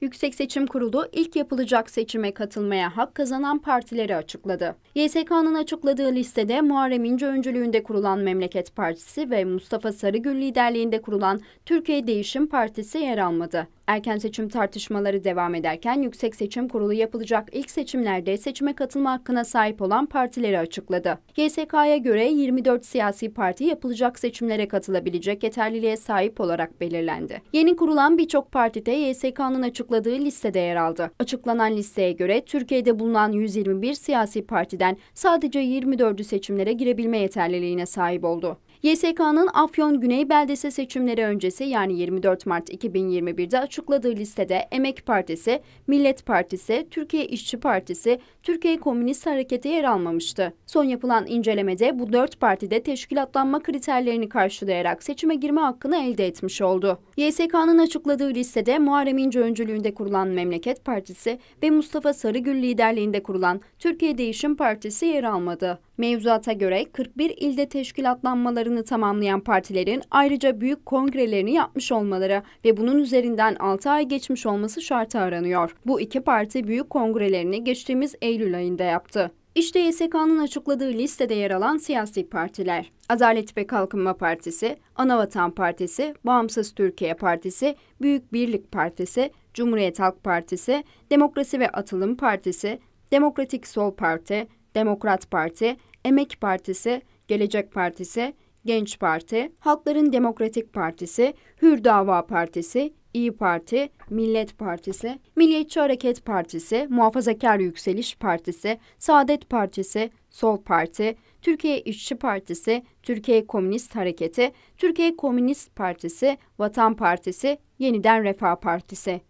Yüksek Seçim Kurulu ilk yapılacak seçime katılmaya hak kazanan partileri açıkladı. YSK'nın açıkladığı listede Muharrem İnce öncülüğünde kurulan Memleket Partisi ve Mustafa Sarıgül liderliğinde kurulan Türkiye Değişim Partisi yer almadı. Erken seçim tartışmaları devam ederken Yüksek Seçim Kurulu yapılacak ilk seçimlerde seçime katılma hakkına sahip olan partileri açıkladı. YSK'ya göre 24 siyasi parti yapılacak seçimlere katılabilecek yeterliliğe sahip olarak belirlendi. Yeni kurulan birçok partide YSK'nın açıkladığı listede yer aldı. Açıklanan listeye göre Türkiye'de bulunan 121 siyasi partiden sadece 24'ü seçimlere girebilme yeterliliğine sahip oldu. YSK'nın Afyon Güney Beldesi seçimleri öncesi yani 24 Mart 2021'de açıkladığı açıkladığı listede Emek Partisi, Millet Partisi, Türkiye İşçi Partisi, Türkiye Komünist Hareketi yer almamıştı. Son yapılan incelemede bu dört partide teşkilatlanma kriterlerini karşılayarak seçime girme hakkını elde etmiş oldu. YSK'nın açıkladığı listede Muharrem İnce öncülüğünde kurulan Memleket Partisi ve Mustafa Sarıgül liderliğinde kurulan Türkiye Değişim Partisi yer almadı. Mevzuata göre 41 ilde teşkilatlanmalarını tamamlayan partilerin ayrıca büyük kongrelerini yapmış olmaları ve bunun üzerinden 6 ay geçmiş olması şartı aranıyor. Bu iki parti büyük kongrelerini geçtiğimiz Eylül ayında yaptı. İşte YSK'nın açıkladığı listede yer alan siyasi partiler. Adalet ve Kalkınma Partisi, Anavatan Partisi, Bağımsız Türkiye Partisi, Büyük Birlik Partisi, Cumhuriyet Halk Partisi, Demokrasi ve Atılım Partisi, Demokratik Sol Parti, Demokrat Parti, Emek Partisi, Gelecek Partisi, Genç Parti, Halkların Demokratik Partisi, Hür Dava Partisi, İyi Parti, Millet Partisi, Milliyetçi Hareket Partisi, Muhafazakar Yükseliş Partisi, Saadet Partisi, Sol Parti, Türkiye İşçi Partisi, Türkiye Komünist Hareketi, Türkiye Komünist Partisi, Vatan Partisi, Yeniden Refah Partisi.